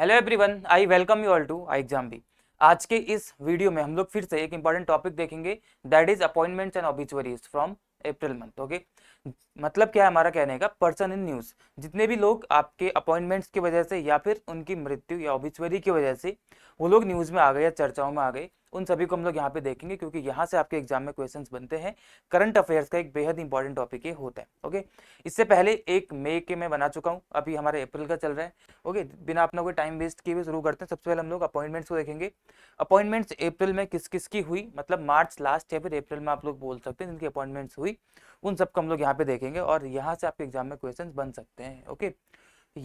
hello everyone I welcome you all to I exam भी आज के इस वीडियो में हम लोग फिर से एक इंपॉर्टेंट टॉपिक देखेंगे that is appointments and obituaries from April month okay मतलब क्या है हमारा कहने का पर्सन इन न्यूज जितने भी लोग आपके अपॉइंटमेंट्स की वजह से या फिर उनकी मृत्यु या ऑबिचुअरी की वजह से वो लोग न्यूज में आ गए या चर्चाओं में आ गए उन सभी को हम लोग यहाँ पे देखेंगे क्योंकि यहाँ से आपके एग्जाम में क्वेश्चन बनते हैं करंट अफेयर्स का एक बेहद इंपॉर्टेंट टॉपिक ये होता है ओके इससे पहले एक मई के मैं बना चुका हूँ अभी हमारे अप्रैल का चल रहा है ओके बिना अपना कोई टाइम वेस्ट किए भी शुरू करते हैं सबसे पहले हम लोग अपॉइंटमेंट्स को देखेंगे अपॉइंटमेंट्स अप्रैल में किस किस की हुई मतलब मार्च लास्ट या फिर अप्रैल में आप लोग बोल सकते हैं जिनकी अपॉइंटमेंट्स हुई उन सबको हम लोग यहाँ पे देखेंगे और यहाँ से आपके एग्जाम में क्वेश्चन बन सकते हैं ओके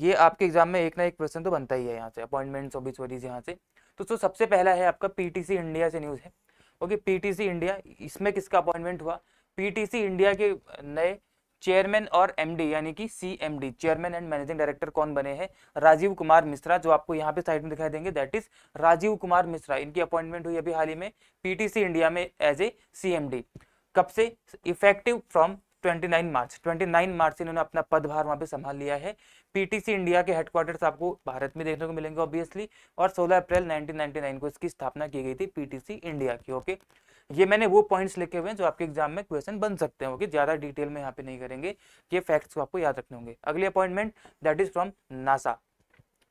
ये आपके एग्जाम में एक ना एक क्वेश्चन तो बनता ही है यहाँ से अपॉइंटमेंट्स वरीज यहाँ से तो सो सबसे पहला है आपका पीटीसी इंडिया से न्यूज़ है ओके पीटीसी इंडिया इसमें किसका अपॉइंटमेंट हुआ पीटीसी इंडिया के नए चेयरमैन और एमडी यानी कि CMD chairman and managing director कौन बने हैं राजीव कुमार मिश्रा जो आपको यहाँ पे साइड में दिखाई देंगे दैट इज राजीव कुमार मिश्रा इनकी अपॉइंटमेंट हुई अभी हाल ही में पीटीसी इंडिया में एज ए सी कब से इफेक्टिव फ्रॉम 29 मार्च 29 मार्च इन्होंने अपना पदभार वहाँ पे संभाल लिया है पीटीसी इंडिया के हेडक्वार्टर्स आपको भारत में देखने को मिलेंगे ऑब्वियसली और 16 अप्रैल 1999 को इसकी स्थापना की गई थी पीटीसी इंडिया की ओके ये मैंने वो पॉइंट्स लिखे हुए हैं जो आपके एग्जाम में क्वेश्चन बन सकते हैं ओके ज्यादा डिटेल में यहाँ पे नहीं करेंगे ये फैक्ट्स को आपको याद रखने होंगे अगली appointment that is from NASA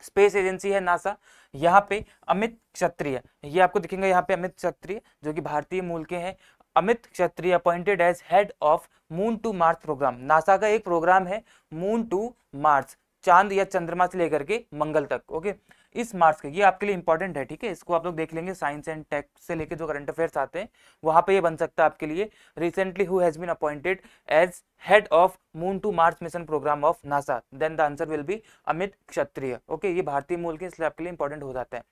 space agency है नासा यहाँ पे अमित क्षत्रिय ये आपको दिखेंगे यहाँ पे अमित क्षत्रिय जो कि भारतीय मूल के हैं Amit Kshatriya appointed as head of moon to Mars programme NASA का एक प्रोग्राम है मून टू मार्स चांद या चंद्रमा से लेकर के मंगल तक ओके इस मार्स का ये आपके लिए इंपॉर्टेंट है ठीक है इसको आप लोग देख लेंगे साइंस एंड टेक से लेके जो करंट अफेयर्स आते हैं वहां पे ये बन सकता है आपके लिए recently who has been appointed as head of moon to Mars mission programme of NASA then the answer will be Amit Kshatriya okay ये भारतीय मूल के इसलिए आपके लिए इंपॉर्टेंट हो जाता है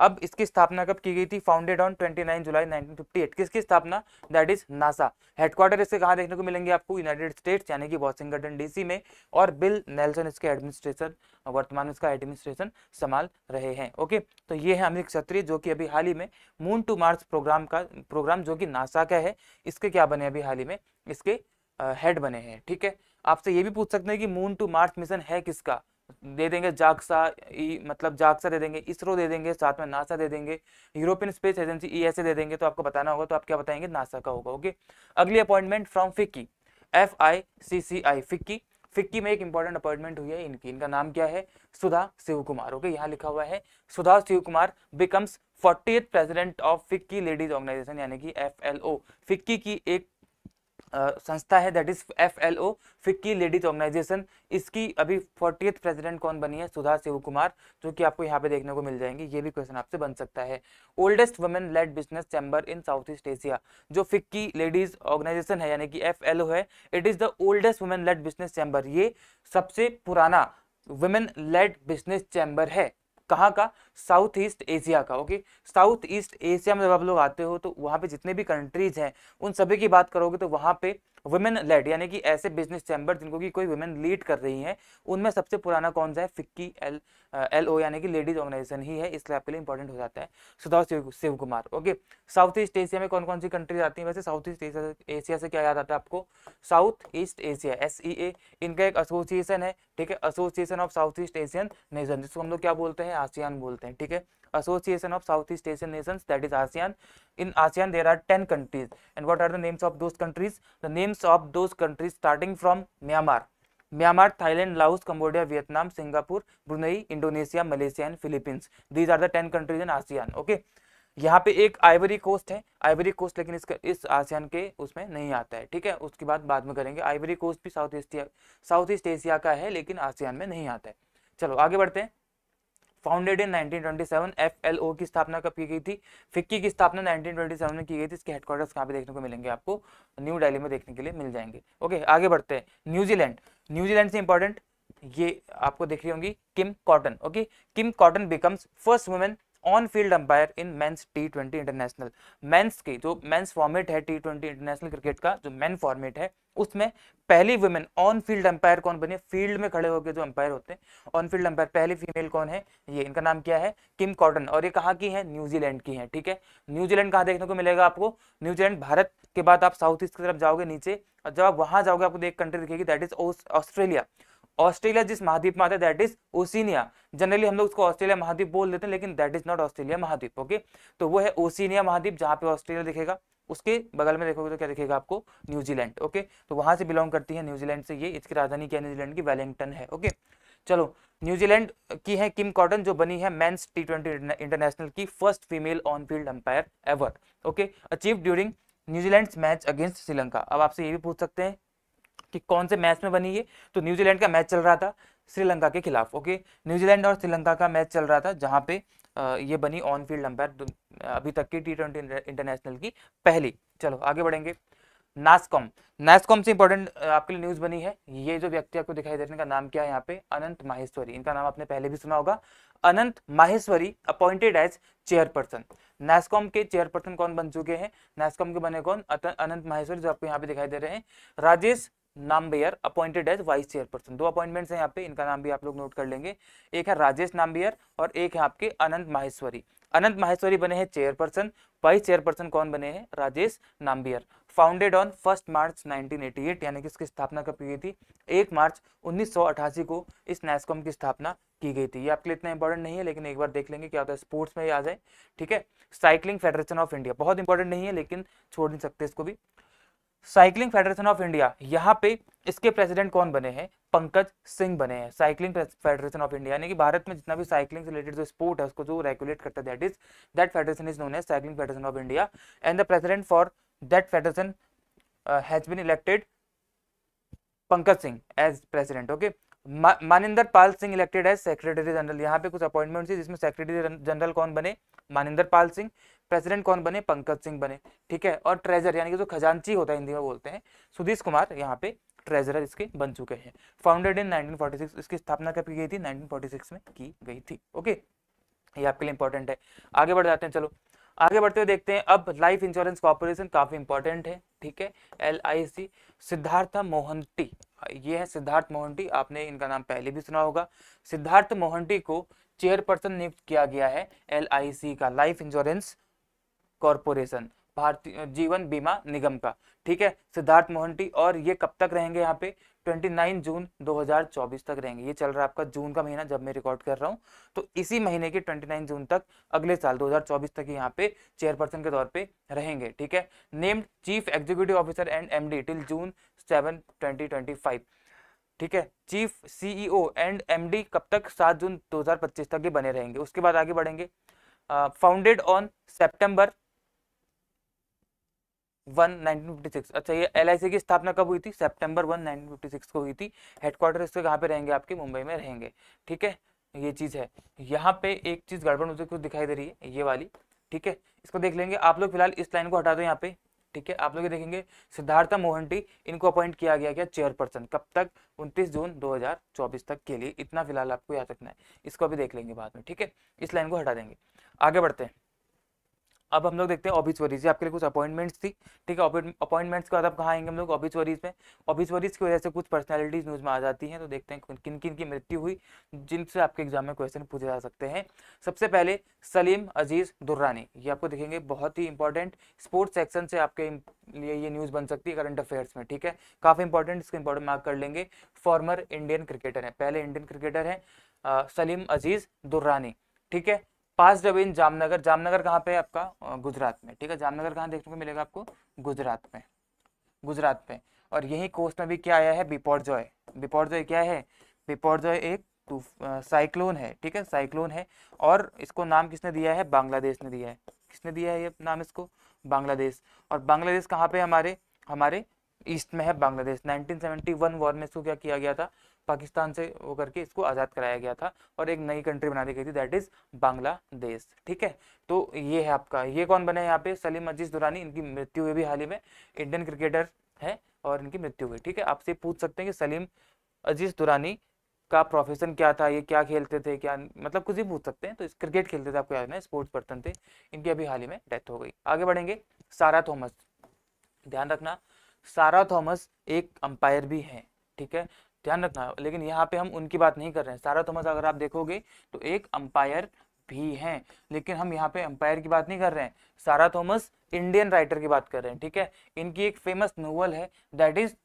अब इसकी स्थापना कब की गई थी फाउंडेड ऑन 29 जुलाई 1958 किसकी स्थापना दैट इज नासा हेडक्वार्टर इसके कहाँ देखने को मिलेंगे आपको यूनाइटेड स्टेट्स यानी कि वॉशिंगटन डीसी में और बिल नेल्सन इसके एडमिनिस्ट्रेशन वर्तमान में इसका एडमिनिस्ट्रेशन संभाल रहे हैं ओके तो ये है अमित क्षत्रिय जो कि अभी हाल ही में मून टू मार्स प्रोग्राम का प्रोग्राम जो कि नासा का है इसके क्या बने अभी हाल ही में इसके हेड बने हैं ठीक है आपसे ये भी पूछ सकते हैं कि मून टू मार्स मिशन है किसका दे देंगे जाक्सा ई मतलब जाक्सा दे देंगे इसरो दे देंगे साथ में नासा दे देंगे यूरोपियन स्पेस एजेंसी ई दे देंगे तो आपको बताना होगा तो आप क्या बताएंगे नासा का होगा ओके अगली appointment from FICCI F I C C I FICCI FICCI में एक इंपॉर्टेंट अपॉइंटमेंट हुई है इनकी इनका नाम क्या है सुधा शिव कुमार ओके यहाँ लिखा हुआ है Sudha Shiv Kumar becomes forty president of FICCI ladies organisation यानी कि एफ एल ओ फिक्की की एक संस्था है that is F L O FICCI ladies organisation इसकी अभी फोर्टी प्रेसिडेंट कौन बनी है सुधा शिव कुमार जो कि आपको यहाँ पे देखने को मिल जाएंगी ये भी क्वेश्चन आपसे बन सकता है oldest women led business chamber in South East Asia जो फिक्की लेडीज ऑर्गेनाइजेशन है यानी कि एफ एल ओ है it is the oldest women led business chamber ये सबसे पुराना वुमेन लेड बिजनेस चैम्बर है कहाँ का साउथ ईस्ट एशिया का ओके साउथ ईस्ट एशिया में जब आप लोग आते हो तो वहाँ पे जितने भी कंट्रीज हैं उन सभी की बात करोगे तो वहाँ पे वुमेन लेड यानी कि ऐसे बिजनेस चैम्बर जिनको की कोई वुमेन लीड कर रही हैं उनमें सबसे पुराना कौन सा है फिक्की एल एल ओ यानी कि लेडीज ऑर्गेनाइजेशन ही है इसलिए आपके लिए इंपॉर्टेंट हो जाता है Sudha Shiv Shiv Kumar okay South East Asia में कौन कौन सी कंट्रीज आती हैं वैसे साउथ ईस्ट एशिया से क्या याद आता है आपको South East Asia S E A इनका एक एसोसिएशन है ठीक है association of South East Asian nation जिसको हम लोग क्या बोलते हैं आसियान बोलते हैं हैं ठीक है association of South East Asian nations that is ASEAN in ASEAN there are ten countries and what are the names of those countries the names of those countries starting from Myanmar Myanmar Thailand Laos Cambodia Vietnam Singapore Brunei Indonesia Malaysia and Philippines these are the ten countries in ASEAN okay यहाँ पे एक Ivory Coast है Ivory Coast लेकिन इसका इस ASEAN के उसमें नहीं आता है ठीक है उसके बाद बाद में करेंगे आइवरी कोस्ट भी South East South East Asia का है लेकिन आसियान में नहीं आता है चलो आगे बढ़ते हैं फाउंडेड इन 1927 एफएलओ की स्थापना कब की गई थी फिक्की की स्थापना 1927 में की गई थी इसके हेडक्वार्टर्स कहाँ पे देखने को मिलेंगे आपको न्यू दिल्ली में देखने के लिए मिल जाएंगे ओके आगे बढ़ते हैं न्यूजीलैंड न्यूजीलैंड से इंपॉर्टेंट ये आपको देख रही होंगी Kim Cotton okay Kim Cotton becomes first women on field umpire in men's T twenty international men's की जो मेंस फॉर्मेट है टी ट्वेंटी इंटरनेशनल क्रिकेट का जो मेन फॉर्मेट है उसमें पहली वुमेन ऑन फील्ड अंपायर कौन बनी फील्ड में खड़े होकर जो अंपायर होते हैं ऑन फील्ड अंपायर पहली फीमेल कौन है ये इनका नाम क्या है किम कॉर्डन और ये कहा की है न्यूजीलैंड की है ठीक है न्यूजीलैंड कहा देखने को मिलेगा आपको न्यूजीलैंड भारत के बाद आप साउथ ईस्ट की तरफ जाओगे नीचे और जब आप वहां जाओगे आपको एक कंट्री दिखेगी दैट इज ऑस्ट्रेलिया ऑस्ट्रेलिया जिस महाद्वीप में आता है दैट इज ओसिनिया जनरली हम लोग उसको ऑस्ट्रेलिया महाद्वीप बोल देते हैं लेकिन दैट इज नॉट ऑस्ट्रेलिया महाद्वीप ओके तो वो है ओसिनिया महाद्वीप जहाँ पे ऑस्ट्रेलिया दिखेगा उसके बगल में देखोगे तो क्या दिखेगा आपको न्यूजीलैंड ओके तो वहां से बिलोंग करती है न्यूजीलैंड से ये इसकी राजधानी क्या न्यूजीलैंड की वेलिंगटन है ओके चलो न्यूजीलैंड की है किम कॉटन जो बनी है मेंस टी ट्वेंटी इंटरनेशनल की first female on field umpire ever okay achieve during New Zealand match against Sri Lanka अब आपसे ये भी पूछ सकते हैं कि कौन से मैच में बनी ये तो न्यूजीलैंड का मैच चल रहा था श्रीलंका के खिलाफ ओके न्यूजीलैंड और श्रीलंका का मैच चल रहा था जहाँ पे ये बनी ऑन फील्ड अंपायर अभी तक की टी ट्वेंटी इंटरनेशनल की पहली चलो आगे बढ़ेंगे नास्कॉम नास्कॉम से इंपॉर्टेंट आपके लिए न्यूज बनी है ये जो व्यक्ति आपको दिखाई देने का नाम क्या है यहाँ पे अनंत माहेश्वरी इनका नाम आपने पहले भी सुना होगा Anant Maheshwari appointed as chairperson NASSCOM के चेयरपर्सन कौन बन चुके हैं नेस्कॉम के बने कौन अनंत माहेश्वरी जो आपको यहाँ पे दिखाई दे रहे हैं Rajesh Nambiar appointed as vice chairperson दो अपॉइंटमेंट्स हैं यहाँ पे इनका नाम भी आप लोग नोट कर लेंगे एक है राजेश नाम्बेयर और एक है आपके अनंत माहेश्वरी अनंत माहेश्वरी बने हैं चेयरपर्सन वाइस चेयरपर्सन कौन बने हैं Rajesh Nambiar founded on first March 1988 यानी कि इसकी स्थापना कब की गई थी एक मार्च उन्नीस को इस नेस्कॉम की स्थापना की गई थी ये आपके लिए इतना इंपॉर्टेंट नहीं है लेकिन एक बार देख लेंगे क्या होता है स्पोर्ट्स में ये आ जाए ठीक है साइकिलिंग फेडरेशन ऑफ इंडिया बहुत इंपॉर्टेंट नहीं है लेकिन छोड़ नहीं सकते इसको भी साइकिलिंग फेडरेशन ऑफ इंडिया यहाँ पे इसके प्रेसिडेंट कौन बने हैं पंकज सिंह बने हैं साइकिलिंग फेडरेशन ऑफ इंडिया यानी कि भारत में जितना भी साइकिलिंग से रिलेटेड जो स्पोर्ट है उसको जो रेगुलेट करता है that is that federation is known as cycling federation of India and the president for that federation has been elected Pankaj Singh as president okay Maninder Pal Singh elected as secretary general यहाँ पे कुछ अपॉइंटमेंट थी जिसमें सेक्रेटरी जनरल कौन बने मानिंदर Pal Singh president कौन बने पंकज सिंह बने ठीक है और ट्रेजर यानी कि जो खजांची होता है हिंदी में बोलते हैं सुधीश कुमार यहाँ पे ट्रेजरर इसके बन चुके हैं फाउंडेड इन 1946 इसकी स्थापना कब की गई थी 1946 में की गई थी ओके ये आपके लिए इंपॉर्टेंट है आगे बढ़ जाते हैं चलो आगे बढ़ते हुए देखते हैं अब लाइफ इंश्योरेंस कॉर्पोरेशन काफी इंपॉर्टेंट है ठीक है एल आई सी सिद्धार्थ मोहंटी ये है सिद्धार्थ मोहंटी आपने इनका नाम पहले भी सुना होगा सिद्धार्थ मोहंटी को चेयरपर्सन नियुक्त किया गया है एल आई सी का लाइफ इंश्योरेंस कॉरपोरेशन भारतीय जीवन बीमा निगम का ठीक है सिद्धार्थ मोहंती और ये कब तक रहेंगे यहाँ पे 29 जून 2024 तक रहेंगे ये चल रहा है आपका जून का महीना जब मैं रिकॉर्ड कर रहा हूँ तो इसी महीने के 29 जून तक अगले साल 2024 तक यहाँ पे चेयरपर्सन के तौर पे रहेंगे ठीक है named chief executive officer and MD till June seven twenty ठीक है चीफ सीईओ एंड एमडी कब तक सात जून 2025 तक ही बने रहेंगे उसके बाद आगे बढ़ेंगे founded on September one nineteen अच्छा ये एल की स्थापना कब हुई थी सितंबर वन नाइनटीन को हुई थी हेडक्वार्टर इसके तो कहाँ पे रहेंगे आपके मुंबई में रहेंगे ठीक है ये चीज़ है यहाँ पे एक चीज़ गड़बड़ मुझे कुछ दिखाई दे रही है ये वाली ठीक है इसको देख लेंगे आप लोग फिलहाल इस लाइन को हटा दो यहाँ पे ठीक है आप लोग ये देखेंगे सिद्धार्थ मोहंटी इनको अपॉइंट किया गया क्या चेयरपर्सन कब तक 29 जून 2024 तक के लिए इतना फिलहाल आपको याद रखना है इसको अभी देख लेंगे बाद में ठीक है इस लाइन को हटा देंगे आगे बढ़ते हैं अब हम लोग देखते हैं वरीज आपके लिए कुछ अपॉइंटमेंट्स थी ठीक है अपॉइंटमेंट्स के बाद अब कहाँ आएंगे हम लोग वरीज में वरीज की वजह से कुछ पर्सनैलिटीज न्यूज़ में आ जाती हैं तो देखते हैं किन किन की मृत्यु हुई जिनसे आपके एग्जाम में क्वेश्चन पूछे जा सकते हैं सबसे पहले सलीम अजीज़ दुर्रानी ये आपको देखेंगे बहुत ही इंपॉर्टेंट स्पोर्ट्स सेक्शन से आपके लिए ये न्यूज़ बन सकती है करंट अफेयर्स में ठीक है काफ़ी इंपॉर्टेंट इसको इंपॉर्टेंट मार्क कर लेंगे फॉर्मर इंडियन क्रिकेटर है पहले इंडियन क्रिकेटर है सलीम अजीज़ दुर्रानी ठीक है पास जब इन जामनगर जामनगर कहाँ पे है आपका गुजरात में ठीक है जामनगर कहाँ देखने को मिलेगा आपको गुजरात में गुजरात में और यही कोस्ट में भी क्या आया है बिपॉर्जॉय बिपॉर्जॉय क्या है बिपॉर्जॉय एक साइक्लोन है ठीक है साइक्लोन है और इसको नाम किसने दिया है बांग्लादेश ने दिया है किसने दिया है ये नाम इसको बांग्लादेश और बांग्लादेश कहाँ पे हमारे हमारे ईस्ट में है बांग्लादेश 1971 वॉर में इसको क्या किया गया था पाकिस्तान से वो करके इसको आज़ाद कराया गया था और एक नई कंट्री बना दी गई थी दैट इज़ बांग्लादेश ठीक है तो ये है आपका ये कौन बने यहाँ पे सलीम अजीज दुरानी इनकी मृत्यु हुई भी हाल ही में इंडियन क्रिकेटर है और इनकी मृत्यु हुई ठीक है आपसे पूछ सकते हैं कि सलीम अजीज दुरानी का प्रोफेशन क्या था ये क्या खेलते थे क्या मतलब कुछ भी पूछ सकते हैं तो इस क्रिकेट खेलते थे आपको याद ना स्पोर्ट्स पर्सन थे इनकी अभी हाल ही में डेथ हो गई आगे बढ़ेंगे सारा थॉमस ध्यान रखना सारा थॉमस एक अंपायर भी हैं ठीक है ध्यान रखना है लेकिन यहाँ पे हम उनकी बात नहीं कर रहे हैं सारा थॉमस तो अगर आप देखोगे तो एक अंपायर भी हैं लेकिन हम यहाँ पे अंपायर की बात नहीं कर रहे हैं सारा थॉमस इंडियन राइटर की बात कर रहे हैं ठीक है इनकी एक फेमस नोवल है that is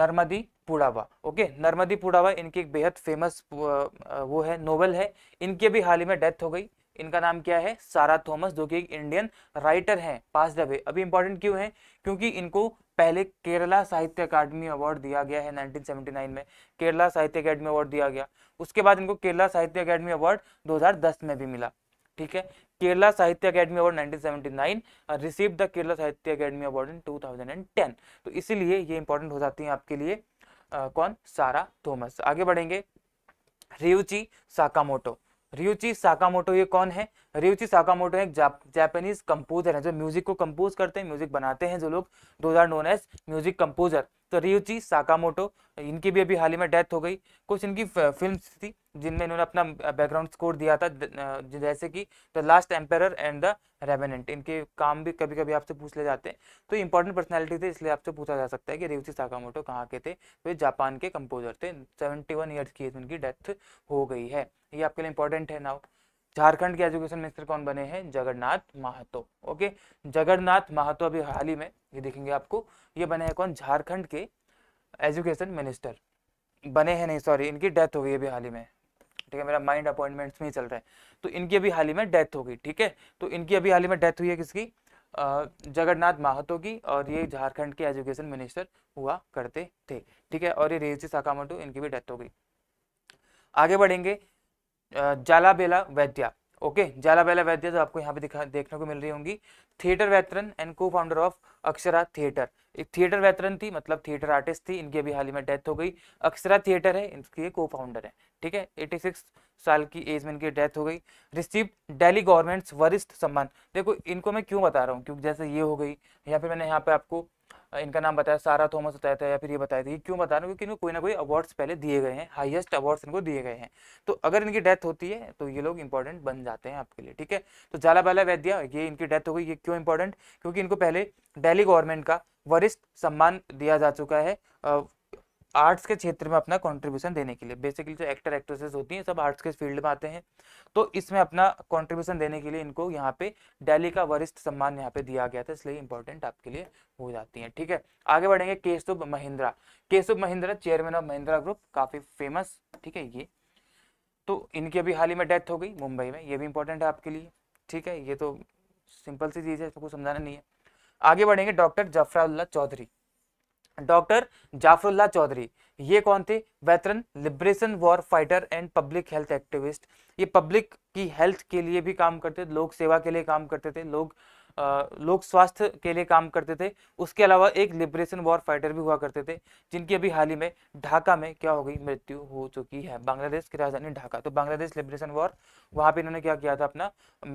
Narmadi Pudava okay Narmadi Pudava इनकी एक बेहद फेमस वो है नोवेल है इनकी अभी हाल ही में डेथ हो गई इनका नाम क्या है सारा थॉमस जो कि एक इंडियन राइटर हैं पास दबे अभी इंपॉर्टेंट क्यों है क्योंकि इनको पहले केरला साहित्य अकादमी अवार्ड दिया गया है 1979 में केरला साहित्य अकादमी अवार्ड दिया गया उसके बाद इनको केरला साहित्य अकादमी अवार्ड 2010 में भी मिला ठीक है Kerala Sahitya Akademi award 1979 receive the Kerala Sahitya Akademi award in 2010 तो इसीलिए ये इंपॉर्टेंट हो जाती है आपके लिए आ, uh, कौन सारा थॉमस आगे बढ़ेंगे रियुची साकामोटो रियुची साकामोटो ये कौन है रियुची साकामोटो एक जापानीज कंपोजर है जो म्यूजिक को कंपोज करते हैं म्यूजिक बनाते हैं जो लोग दो are known as music composer तो रियुची साकामोटो इनकी भी अभी हाल ही में डेथ हो गई कुछ इनकी फिल्म थी जिनमें इन्होंने अपना बैकग्राउंड स्कोर दिया था जैसे कि the last emperor and the revenant इनके काम भी कभी कभी आपसे पूछ ले जाते हैं तो इंपॉर्टेंट पर्सनैलिटी थे इसलिए आपसे पूछा जा सकता है कि साका साकामोटो कहाँ के थे तो ये जापान के कंपोजर थे सेवेंटी वन ईयर्स की उनकी डेथ हो गई है ये आपके लिए इंपॉर्टेंट है नाउ झारखंड के एजुकेशन मिनिस्टर कौन बने हैं जगन्नाथ महतो ओके जगन्नाथ महतो अभी हाल ही में ये देखेंगे आपको ये बने हैं कौन झारखंड के एजुकेशन मिनिस्टर बने हैं नहीं सॉरी इनकी डेथ हो गई अभी हाल ही में ठीक है मेरा माइंड अपॉइंटमेंट्स में ही चल रहा है तो इनकी अभी हाल ही में डेथ हो गई ठीक है तो इनकी अभी हाल ही में डेथ हुई है किसकी जगन्नाथ महतो की और ये झारखंड के एजुकेशन मिनिस्टर हुआ करते थे ठीक है और ये रेजी साकामोटो इनकी भी डेथ हो गई आगे बढ़ेंगे जालाबेला वैद्या ओके जालाबेला वैद्या जो आपको यहाँ पे दिखा देखने को मिल रही होंगी theatre veteran and co founder of Akshara theatre एक थिएटर वैतरन थी मतलब थिएटर आर्टिस्ट थी इनकी अभी हाल ही में डेथ हो गई अक्षरा थिएटर है इनकी को फाउंडर है ठीक है 86 साल की एज में इनकी डेथ हो गई रिसीव डेली गवर्नमेंट्स वरिष्ठ सम्मान देखो इनको मैं क्यों बता रहा हूँ क्योंकि जैसे ये हो गई या फिर मैंने यहाँ पे आपको इनका नाम बताया सारा थॉमस बताया था या फिर ये बताया था ये क्यों बता रहे हैं क्योंकि इनको कोई ना कोई अवार्ड्स पहले दिए गए हैं हाईएस्ट अवार्ड्स इनको दिए गए हैं तो अगर इनकी डेथ होती है तो ये लोग इंपॉर्टेंट बन जाते हैं आपके लिए ठीक है तो जाला बाला वैद्या ये इनकी डेथ हो गई ये क्यों इंपॉर्टेंट क्योंकि इनको पहले डेली गवर्नमेंट का वरिष्ठ सम्मान दिया जा चुका है आर्ट्स के क्षेत्र में अपना कंट्रीब्यूशन देने के लिए बेसिकली जो एक्टर एक्ट्रेसेस होती हैं सब आर्ट्स के फील्ड में आते हैं तो इसमें अपना कंट्रीब्यूशन देने के लिए इनको यहाँ पे डेली का वरिष्ठ सम्मान यहाँ पे दिया गया था इसलिए इंपॉर्टेंट आपके लिए हो जाती है ठीक है आगे बढ़ेंगे Keshub Mahindra Keshub Mahindra chairman of Mahindra group काफी फेमस ठीक है ये तो इनकी अभी हाल ही में डेथ हो गई मुंबई में ये भी इंपॉर्टेंट है आपके लिए ठीक है ये तो सिंपल सी चीज़ है इसको समझाना नहीं है आगे बढ़ेंगे डॉक्टर जफराउल्ला चौधरी डॉक्टर जाफरुल्ला चौधरी ये कौन थे veteran liberation war fighter and public health activist ये पब्लिक की हेल्थ के लिए भी काम करते थे लोक सेवा के लिए काम करते थे लोग लोक स्वास्थ्य के लिए काम करते थे उसके अलावा एक लिबरेशन वॉर फाइटर भी हुआ करते थे जिनकी अभी हाल ही में ढाका में क्या हो गई मृत्यु हो चुकी है बांग्लादेश की राजधानी ढाका तो बांग्लादेश लिबरेशन वॉर वहाँ पे इन्होंने क्या किया था अपना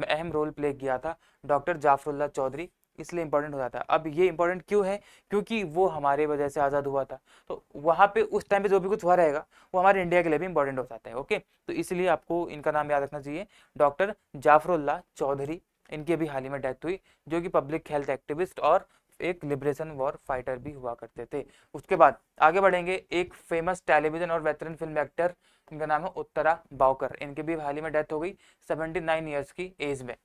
अहम रोल प्ले किया था डॉक्टर जाफरुल्ला चौधरी इसलिए इम्पोर्टेंट हो जाता है अब ये इम्पोर्टेंट क्यों है क्योंकि वो हमारे वजह से आज़ाद हुआ था तो वहाँ पे उस टाइम पे जो भी कुछ हुआ रहेगा वो हमारे इंडिया के लिए भी इंपॉर्टेंट हो जाता है ओके तो इसलिए आपको इनका नाम याद रखना चाहिए डॉक्टर जाफरुल्ला चौधरी इनकी अभी हाल ही में डेथ हुई जो कि पब्लिक हेल्थ एक्टिविस्ट और एक लिबरेशन वॉर फाइटर भी हुआ करते थे उसके बाद आगे बढ़ेंगे एक फेमस टेलीविजन और वेतरन फिल्म एक्टर इनका नाम है उत्तरा बावकर इनकी भी हाल ही में डेथ हो गई सेवेंटी नाइन ईयर्स की एज में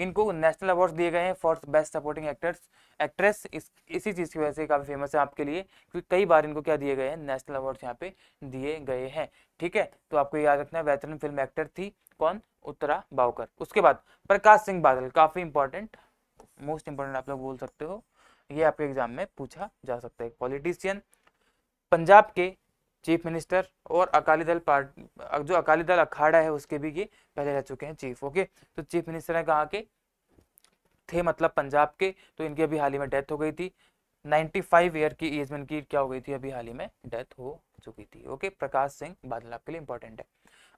इनको नेशनल अवार्ड्स दिए गए हैं for best supporting actors actress इस इसी चीज़ की वजह से काफ़ी फेमस है आपके लिए क्योंकि कई बार इनको क्या दिए गए हैं नेशनल अवार्ड्स यहाँ पे दिए गए हैं ठीक है तो आपको याद रखना है बेहतरीन फिल्म एक्टर थी कौन उत्तरा बावकर उसके बाद प्रकाश सिंह बादल काफ़ी इंपॉर्टेंट मोस्ट इंपॉर्टेंट आप लोग बोल सकते हो ये आपके एग्जाम में पूछा जा सकता है पॉलिटिशियन पंजाब के चीफ मिनिस्टर और अकाली दल पार्टी जो अकाली दल अखाड़ा है उसके भी ये पहले रह चुके हैं चीफ ओके तो चीफ मिनिस्टर ने कहा कि थे मतलब पंजाब के तो इनकी अभी हाल ही में डेथ हो गई थी 95 ईयर की एज में इनकी क्या हो गई थी अभी हाल ही में डेथ हो चुकी थी ओके प्रकाश सिंह बादल आपके लिए इंपॉर्टेंट है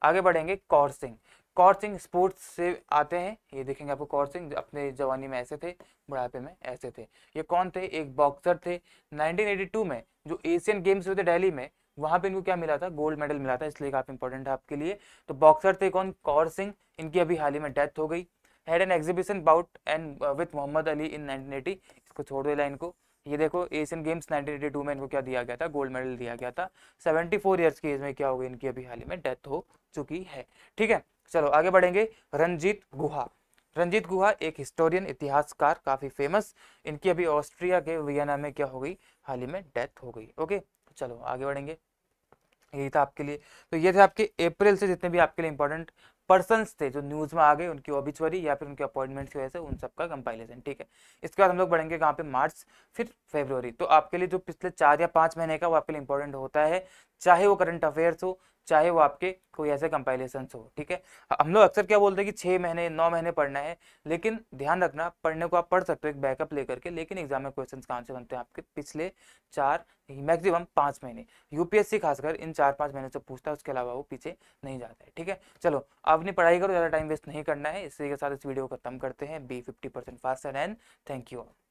आगे बढ़ेंगे कौर सिंह कौर सिंह स्पोर्ट्स से आते हैं ये देखेंगे आपको कौर सिंह अपने जवानी में ऐसे थे बुढ़ापे में ऐसे थे ये कौन थे एक बॉक्सर थे 1982 में जो एशियन गेम्स हुए थे दिल्ली में वहां पे इनको क्या मिला था गोल्ड मेडल मिला था इसलिए काफ़ी इंपॉर्टेंट है आपके लिए तो बॉक्सर थे कौन कौर सिंह इनकी अभी हाल ही में डेथ हो गई had an exhibition bout and with Muhammad Ali in eighty इसको छोड़ देला इनको ये देखो एशियन गेम्स 1982 में इनको क्या दिया गया था गोल्ड मेडल दिया गया था 74 फोर ईयर्स की एज में क्या हो गई इनकी अभी हाल ही में डेथ हो चुकी है ठीक है चलो आगे बढ़ेंगे रंजीत गुहा रंजीत गुहा एक हिस्टोरियन इतिहासकार काफ़ी फेमस इनकी अभी ऑस्ट्रिया के वियना में क्या हो गई हाल ही में डेथ हो गई ओके चलो आगे बढ़ेंगे यही था आपके लिए तो ये थे आपके अप्रैल से जितने भी आपके लिए इंपॉर्टेंट पर्सन थे जो न्यूज़ में आ गए उनकी ओबिचवरी या फिर उनके अपॉइंटमेंट की वजह से उन सबका कंपाइलेशन ठीक है इसके बाद हम लोग बढ़ेंगे कहाँ पे मार्च फिर फेब्रवरी तो आपके लिए जो पिछले चार या पाँच महीने का वो आपके लिए इंपॉर्टेंट होता है चाहे वो करंट अफेयर्स हो चाहे वो आपके कोई ऐसे कंपाइलेशन हो ठीक है हम लोग अक्सर क्या बोलते हैं कि छः महीने नौ महीने पढ़ना है लेकिन ध्यान रखना पढ़ने को आप पढ़ सकते हो एक बैकअप लेकर के लेकिन एग्जाम में क्वेश्चन कहाँ से बनते हैं आपके पिछले चार मैक्सिमम पाँच महीने यूपीएससी खासकर इन चार पाँच महीने से पूछता है उसके अलावा वो पीछे नहीं जाता है ठीक है चलो अपनी पढ़ाई करो ज़्यादा टाइम वेस्ट नहीं करना है इसी के साथ इस वीडियो को खत्म करते हैं be fifty percent faster and thank you